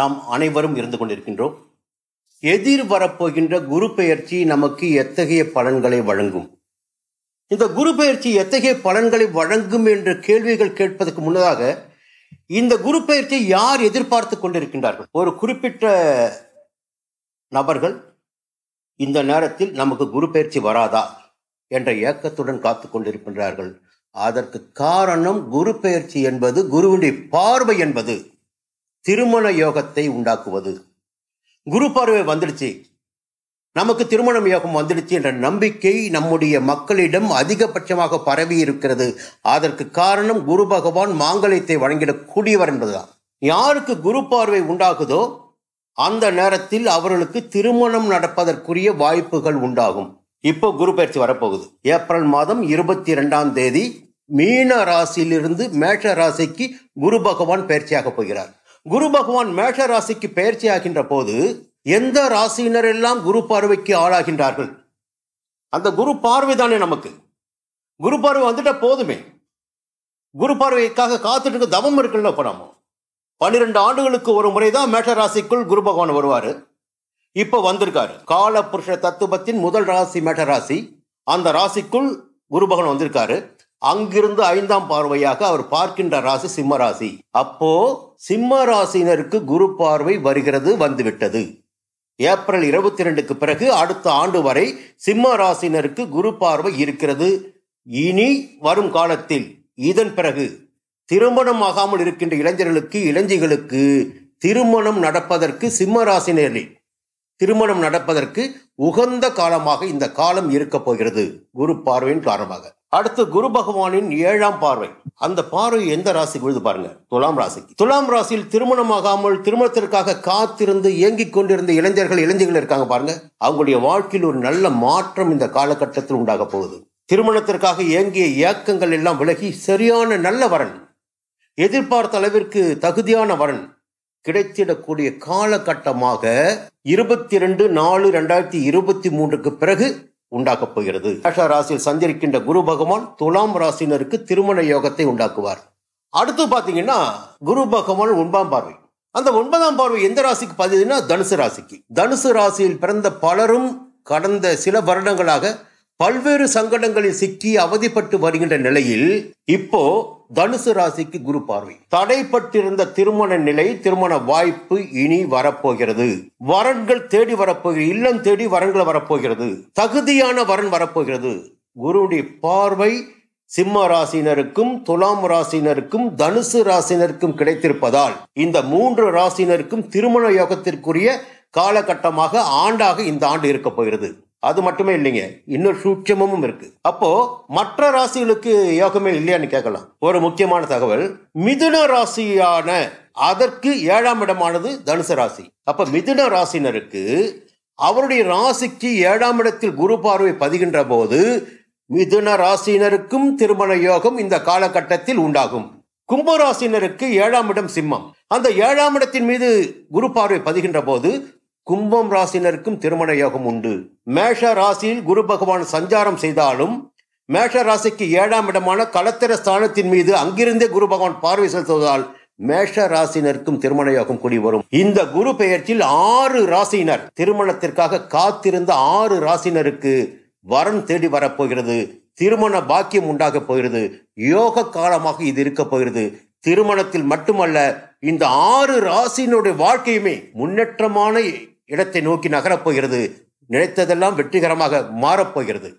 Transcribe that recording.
நாம் அனைவரும் இருந்து கொண்டிருக்கின்றோம் எதிர் குரு பெயர்ச்சி நமக்கு எத்தகைய பலன்களை வழங்கும் இந்த குரு பெயர்ச்சி எத்தகைய பலன்களை வழங்கும் என்ற கேள்விகள் கேட்பதற்கு முன்னதாக இந்த குரு பெயர்ச்சி யார் எதிர்பார்த்து கொண்டிருக்கின்றார்கள் ஒரு குறிப்பிட்ட நபர்கள் இந்த நேரத்தில் நமக்கு குரு பயிற்சி வராதா என்ற ஏக்கத்துடன் காத்து கொண்டிருக்கின்றார்கள் அதற்கு காரணம் குரு பெயர்ச்சி என்பது குருவுடைய பார்வை என்பது திருமண யோகத்தை உண்டாக்குவது குரு பார்வை வந்துடுச்சு நமக்கு திருமணம் யோகம் வந்துடுச்சு என்ற நம்பிக்கை நம்முடைய மக்களிடம் அதிகபட்சமாக பரவி இருக்கிறது அதற்கு காரணம் குரு பகவான் மாங்கல்யத்தை வழங்கிடக்கூடியவர் என்பதுதான் யாருக்கு குரு பார்வை உண்டாகுதோ அந்த நேரத்தில் அவர்களுக்கு திருமணம் நடப்பதற்குரிய வாய்ப்புகள் உண்டாகும் இப்போ குரு பயிற்சி வரப்போகுது ஏப்ரல் மாதம் இருபத்தி ரெண்டாம் தேதி மீன ராசியிலிருந்து மேஷ ராசிக்கு குரு பகவான் பயிற்சியாக போகிறார் குரு பகவான் மேஷ ராசிக்கு ஆகின்ற போது எந்த ராசியினர் எல்லாம் குரு பார்வைக்கு ஆளாகின்றார்கள் அந்த குரு பார்வை தானே நமக்கு குரு பார்வை வந்துட்ட போதுமே குரு பார்வைக்காக காத்துட்டு தவம் இருக்குல்ல இப்போ பன்னிரெண்டு ஆண்டுகளுக்கு ஒரு முறை தான் மேஷ ராசிக்குள் குரு பகவான் வருவார் இப்போ வந்திருக்காரு கால புருஷ தத்துவத்தின் முதல் ராசி மேட்ட ராசி அந்த ராசிக்குள் குரு பகவான் வந்திருக்காரு அங்கிருந்து ஐந்தாம் பார்வையாக அவர் பார்க்கின்ற ராசி சிம்ம ராசி அப்போ சிம்ம ராசினருக்கு குரு பார்வை வருகிறது வந்துவிட்டது ஏப்ரல் இருபத்தி ரெண்டுக்கு பிறகு அடுத்த ஆண்டு வரை சிம்ம ராசினருக்கு குரு பார்வை இருக்கிறது இனி வரும் காலத்தில் இதன் பிறகு திருமணம் ஆகாமல் இருக்கின்ற இளைஞர்களுக்கு இளைஞர்களுக்கு திருமணம் நடப்பதற்கு சிம்ம ராசினரில் திருமணம் நடப்பதற்கு உகந்த காலமாக இந்த காலம் இருக்க போகிறது குரு பார்வையின் காரணமாக அடுத்து குரு பகவானின் ஏழாம் பார்வை அந்த பார்வை எந்த ராசிக்கு விழுது பாருங்க துலாம் ராசிக்கு துலாம் ராசியில் திருமணமாகாமல் திருமணத்திற்காக காத்திருந்து இயங்கிக் கொண்டிருந்த இளைஞர்கள் இளைஞர்கள் இருக்காங்க பாருங்க அவங்களுடைய வாழ்க்கையில் ஒரு நல்ல மாற்றம் இந்த காலகட்டத்தில் உண்டாக போகுது திருமணத்திற்காக இயங்கிய இயக்கங்கள் எல்லாம் விலகி சரியான நல்ல வரன் எதிர்பார்த்த அளவிற்கு தகுதியான வரன் கிடைத்திடக்கூடிய காலகட்டமாக இருபத்தி ரெண்டு நாலு ரெண்டாயிரத்தி இருபத்தி மூன்றுக்கு பிறகு உண்டாக்கப் போகிறது ராசியில் சஞ்சரிக்கின்ற குரு பகவான் துலாம் ராசினருக்கு திருமண யோகத்தை உண்டாக்குவார் அடுத்து பார்த்தீங்கன்னா குரு பகவான் ஒன்பாம் பார்வை அந்த ஒன்பதாம் பார்வை எந்த ராசிக்கு பார்த்ததுன்னா தனுசு ராசிக்கு தனுசு ராசியில் பிறந்த பலரும் கடந்த சில வருடங்களாக பல்வேறு சங்கடங்களில் சிக்கி அவதிப்பட்டு வருகின்ற நிலையில் இப்போ தனுசு ராசிக்கு குரு பார்வை தடைப்பட்டிருந்த திருமண நிலை திருமண வாய்ப்பு இனி வரப்போகிறது வரன்கள் தேடி வரப்போகிறது இல்லம் தேடி வரன்கள் வரப்போகிறது தகுதியான வரன் வரப்போகிறது குருடைய பார்வை சிம்ம ராசினருக்கும் துலாம் ராசினருக்கும் தனுசு ராசினருக்கும் கிடைத்திருப்பதால் இந்த மூன்று ராசினருக்கும் திருமண யோகத்திற்குரிய காலகட்டமாக ஆண்டாக இந்த ஆண்டு இருக்கப் போகிறது அது மட்டுமே இல்லைங்க இன்னொரு சூட்சமும் இருக்கு அப்போ மற்ற ராசிகளுக்கு யோகமே இல்லையான்னு கேட்கலாம் ஒரு முக்கியமான தகவல் மிதுன ராசியான அதற்கு ஏழாம் இடமானது தனுசு ராசி அப்ப மிதுன ராசினருக்கு அவருடைய ராசிக்கு ஏழாம் இடத்தில் குரு பார்வை பதிகின்ற போது மிதுன ராசியினருக்கும் திருமண யோகம் இந்த காலகட்டத்தில் உண்டாகும் ராசினருக்கு ஏழாம் இடம் சிம்மம் அந்த ஏழாம் இடத்தின் மீது குரு பார்வை பதிகின்ற போது கும்பம் ராசினருக்கும் திருமண யோகம் உண்டு மேஷ ராசியில் குரு பகவான் சஞ்சாரம் செய்தாலும் மேஷ ராசிக்கு ஏழாம் இடமான களத்திர ஸ்தானத்தின் மீது அங்கிருந்தே குரு பகவான் பார்வை செலுத்துவதால் மேஷ ராசினருக்கும் திருமண யோகம் கூடி வரும் இந்த குரு பெயர்ச்சியில் ஆறு ராசியினர் திருமணத்திற்காக காத்திருந்த ஆறு ராசினருக்கு வரன் தேடி வரப்போகிறது திருமண பாக்கியம் உண்டாக போகிறது யோக காலமாக இது இருக்க போகிறது திருமணத்தில் மட்டுமல்ல இந்த ஆறு ராசியினுடைய வாழ்க்கையுமே முன்னேற்றமான இடத்தை நோக்கி நகரப்போகிறது நினைத்ததெல்லாம் வெற்றிகரமாக மாறப்போகிறது